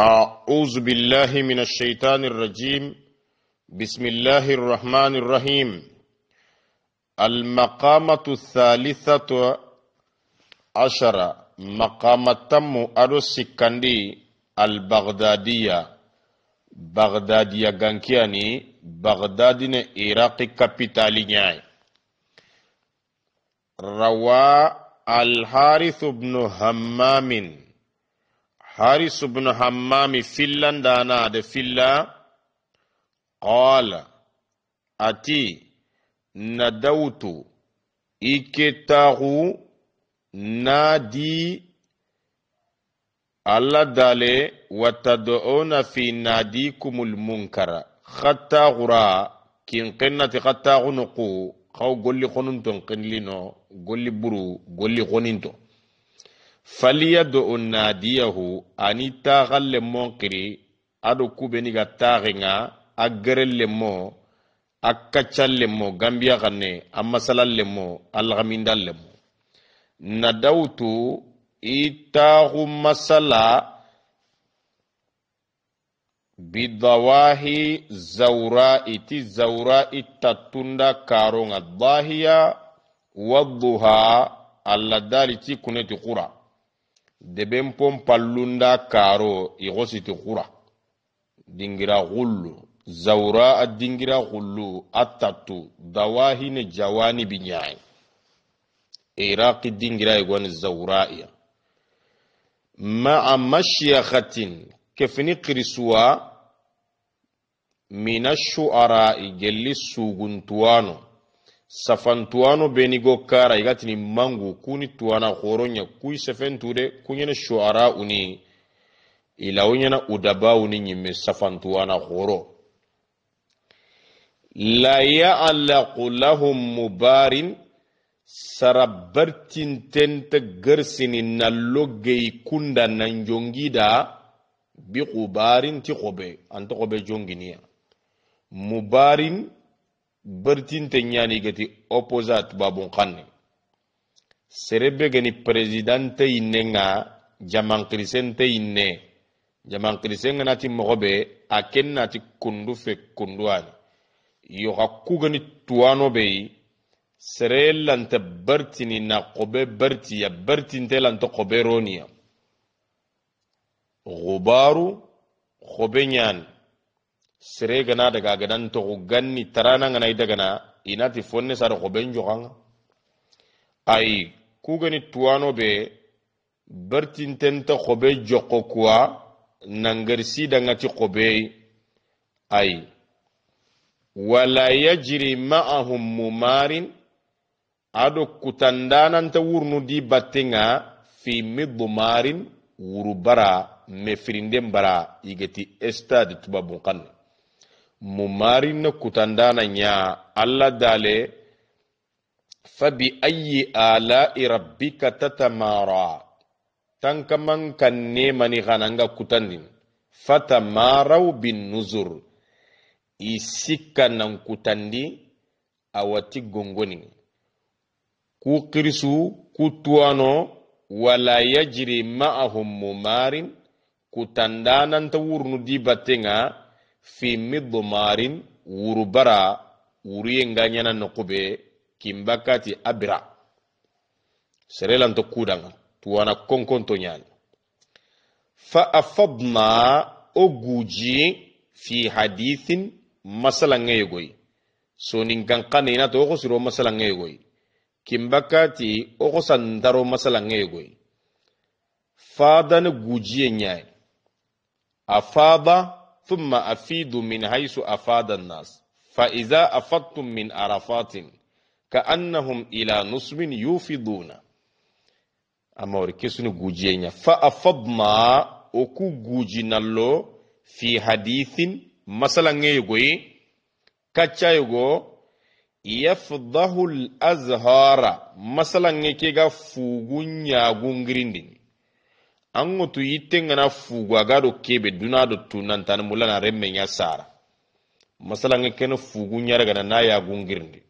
أعوذ بالله من الشيطان الرجيم بسم الله الرحمن الرحيم المقامة الثالثة عشرة مقامة مؤرس كندي البغدادية بغدادية غانكياني بغدادين إيراقي كابيتالي روى الحارث بن همام حارس بن حمام فلان دانا ده فلا قال أتي ندوت إكتاغو نادي الله دالي وتدعون في ناديكم المنكر حتى غرا كين قنة خطا غنقو خو قولي خننتون قنلينو قولي برو قولي خننتون faliyad'u nadiyahu ani taxan lenmon xiri ado kubeni ga taxenga a geren lenmo a kaccan lenmo ganbiya xanne a masalan lenmo a laxamindan lenmo nadawtu i taxu masala bidawahi zawra'i ti zawra'i tattunda karonga dahiya waduha alla dali ti kuneti xura deben pon pallunda karo igositi kura dingira gullu zaura a dingira gullu attatu dawahine jawani binyai iraqi dingira igoni zaura'iya ma'a mashyakhatin kefini qirisuwa min i gelli suguntuwano safan tuwano beni go kara igatini mangu kuni tuwana horonya kui sefen tude kunyene shuara uni ilawunyana udaba uni nyimme safan tuwana horo la ya'laqu lahum mubarin sarabartin tenta garsini na logei kunda na njongida bi kubarin ti kobe anto kobe jonginiya mubarin bertinte ñani gati opposat babun xanni serebe geni presidente yinne nga jamankilisente yinne jamankilisente nga nati mogobe a ken nati kundu fe kundu ani yoxa gani tuwano beyi sere lanta bertini na qobe bertiya bertinte lanta qobe roniya gubaru qobe ñani sere gana daga gadan togo ganni tarana ngana daga gana inati fonne sara ko ben joganga ay ku gani tuwano be bartintenta kobe joko kuwa nangarsi dangati kobe ay wala yajri ma'ahum mumarin ado ta wurnu di battenga fi midmarin wuru bara mefirinden bara igeti estade tubabun kanne na kutandanan ya alla dale fabi ayi alai rabbika tatamara tankaman kan nemani hananga kutandin fatamarau binnuzur i sikka nan kutandi wati gongoni ku kirisu ku tuwano wala yajiri ma'ahum mumarin kutandananta wurnu di battenga fi midmarin wurubara wuruyen ganyana nokube kimbakati abira serelanto kudanga tuwana konkonto ñani fa afadna o guji fi hadithin masalanŋeyogoyi sonin kankanina to wo siro masalanŋeyogoyi kimbakati wo ko santaro masalanŋeyogoyi fadani gujiye ñayi a fada thumma afidu min haisu afadan nas fa iza afattum min arafatin ka annahum ila nusbin yufiduna amawri kesuni gujenya fa afadna oku gujinallo fi hadithin masalangeyogoyi kaccayogo yafdahu l azhara masalange ke ga fugun an ŋotu yittengana fugu aga do kebe duna do tu nantani mulana remme ya sara masalan kene fugu ɲaragana na yagungirindi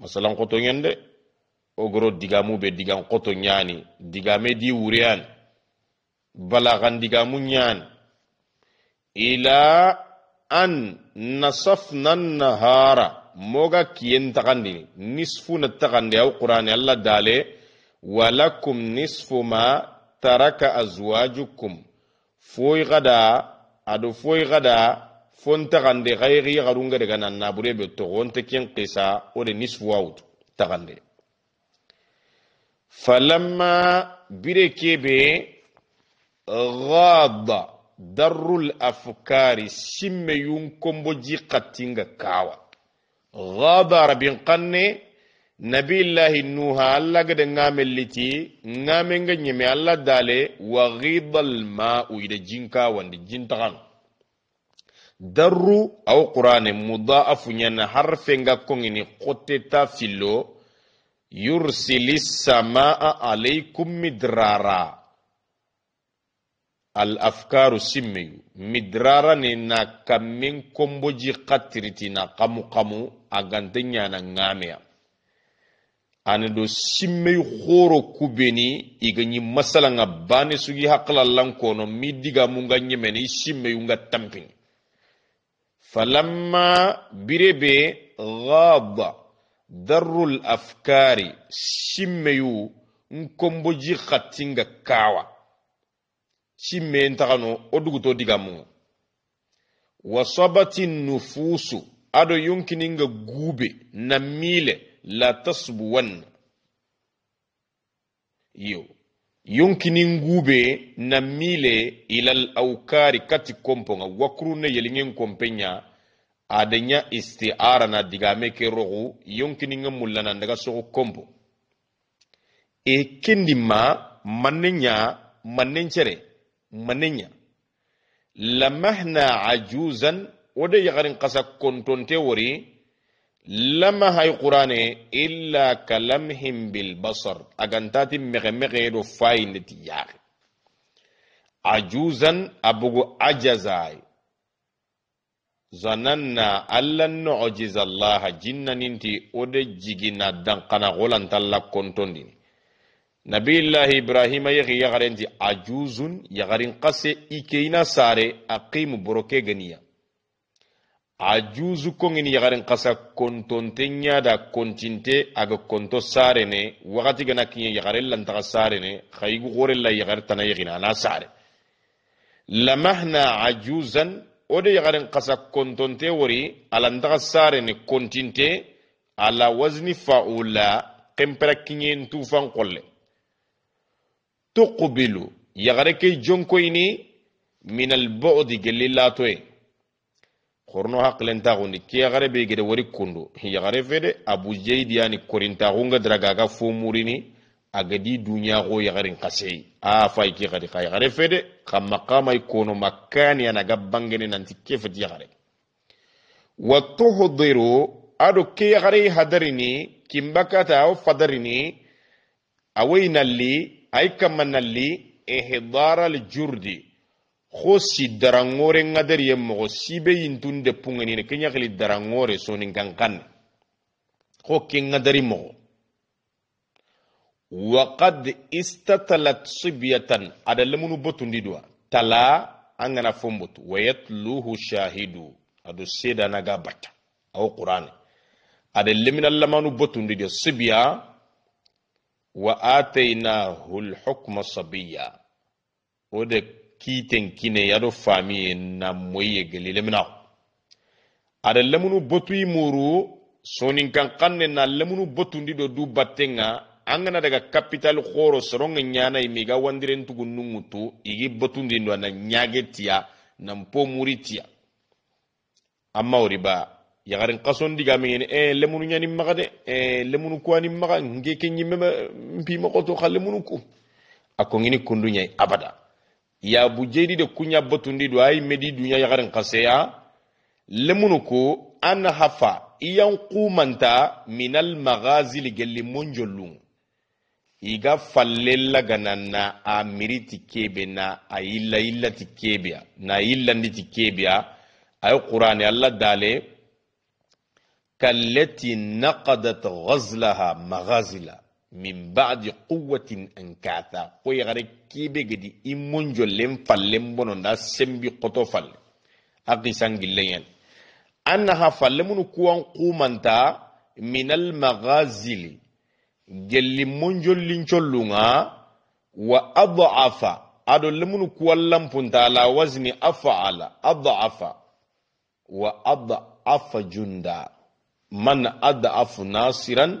masalan koto ɲen ogoro digamu be digan koto ɲani digame di wuriyani balagan digamu ɲani ila an nasafna nahara moga kiyen tagandini nisfu na tagandi aw qur'ani alla dale walakum nisfu ma taraka azwajukum foy gada adu foy gada fontagande na yagarunga daga nan naburebe togonte ken kisa nisfu out tagande falamma bire kebe ghadda darul afkari simme yun komboji kattinga kawa gada rabin kanne nabillahi nuha alla gede ŋame liti ŋame nga ñeme alla dale wa ghida almau ida jinka wandi jintaxan darru aw qur'ane mudaafu ñana harfe nga koŋini xoteta fillo yursili samaa alaykum midrara al afkaru simmeyu midrara ne na kammen komboji xattiriti na kamukamu a agante ñana ŋameya ani do simmey horo kubeni igani masalanga bane sugi hakla lankono mi diga munga nyemeni simmey unga tampini falamma birebe ghada darrul afkari simmeyu nkomboji khatinga kawa simme ntakano o duguto diga munga wasabati nufusu ado yonkininga gube na mile la wanna yo yunkinin gube na mile ilal aukari kati komponga wakuru ne yelingen kompenya adanya isti'ara na digame ke rogu mula na daga soko kompo e kindi ma manenya manenchere manenya lamahna ajuzan wada yagarin kasa kontonte wari. lamahay qurane illa kalamhim bilbasar agantati mexemexe do fayindeti yaxe ajuzan abugu ajazay zananna allan nojiz allaha jinnaninti ode jigina dankana golantalla kontondini nabillahi ibrahima yexi yaxarenti ajuuzun yaxarin xase ikeina sare aqimu boroke ganiya a juzu kongin yagarin kasa kontonten ya da kontinte aga konto sare ne wakati gana kinye yagarin lantaka sare ne khaigu gore la yagar tana yagina na sare lamahna ajuzan ode yagarin kasa kontonte wori alantaka sare ne kontinte ala wazni faula kempera kinye ntufan kolle tuqbilu yagare ke jonkoyni min al bu'di gelilatoye horno hakilentaxundi ke yaxare be gede wori kundu yaxare fede abujeyidi yani korintaxunga diraga aga fo murini agadi duñaxo yaxarin xaseyi a fay ke xadi xa yaxare fede xa maqamay kono makkani yana ga bangene nanti ke feti yaxare wa tuhdiru ado ke yaxarei hadarini kimbakata awo fadarini awoyi nalli ay kamma nalli ihdara ljurdi ho si darangore ngadari ye mogo sibe yintunde pungenine ke ñakili darangore sonin kankanne ho ke ngadari wa qad istatalat sibyatan ada lemunu botundi duwa tala an fombotu wa yatluhu shahidu ado seda naga batta awo qur'ani ada lemina lamanu botundi duwa sibya wa atainahu lhukma sabiya o de kiten kine yado fami na moye gelile mina ada lemunu botu muru sonin kan kanne na lemunu botu ndido du battenga angana daga capital khoro soronga nyana imiga wandire ntugu nungutu igi botu ndindo na nyage tiya na mpo muri tiya amma oriba yagarin kason diga mingeni e eh, lemunu nyani maga de e lemunu kwani maga ngeke nyimema mpi makoto kha lemunu ku akongini kundu nyai abada ya bujedi da kunya batundi do ay medi dunya yagarin kaseya lemunu ko an hafa iyan kumanta minal magazi gelli munjulu iga falle lagana na a miri kebe na a illa illa na illa ndi ti ay qur'ani allah dale kallati naqadat ghazlaha magazila min ba'di quwwatin ankatha ko yare kebe gidi immun jollen fallem bono da sembi qoto falle aqi annaha fallemun kuwan qumanta min al maghazili gelli mun jollin wa adhafa ado lemun kuwan lampunta ala wazni af'ala adhafa wa adhafa junda man adhafu nasiran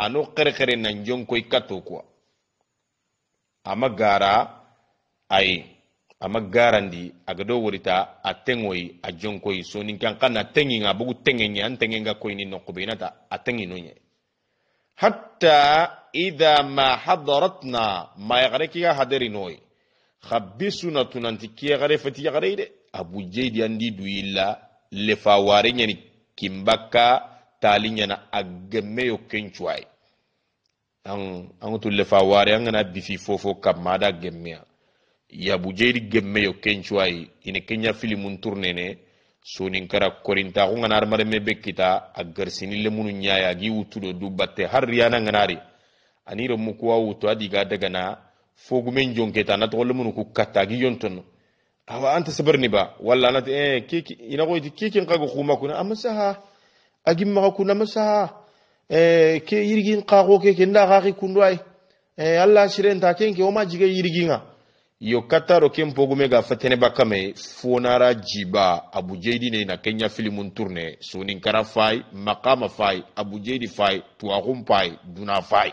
ano kerkere nan kwa ikkato kuwa ama gara ayi ama garandi a do worita a tengoyi a jonkoyi sonin kan kana tengi nga bugu tenge nya an tenge nga koyni nokobe inata a tengi no nya hatta idha ma hadaratna ma ya hadari ga hadari noy khabisuna tunanti ki yagare fati yagare ide abu jaydi andi duilla le fawari nyani kimbaka talinya na agameyo kenchwai an an le fa wari an gana bifi fofo kamma da gemmiya yabu jeyri gemme yo kencuwayi ine kenya filimun tournene sonin kara korinta ko ngana armareme be kita a garsini le munu nyaaya gi do du batte har riyana nganari aniro mu kuwa wutu ga daga na men jonketa na tole munu ku katta gi yonton awa anta sabarni ba walla na eh kiki ina ko kiki ngago kuma kuna amasaha agimma kuna amsa Eh, ke yirgin kako ke ke nda kaki kundu ay eh, allah sirenta kenke woma jige yirginga yo kataro ken pogume ga fatene bakame fonara jiba abu jeydi ne na kenya filimun tourne sonin kara fay makama fay abu jeydi fay tuwaxum pay duna fay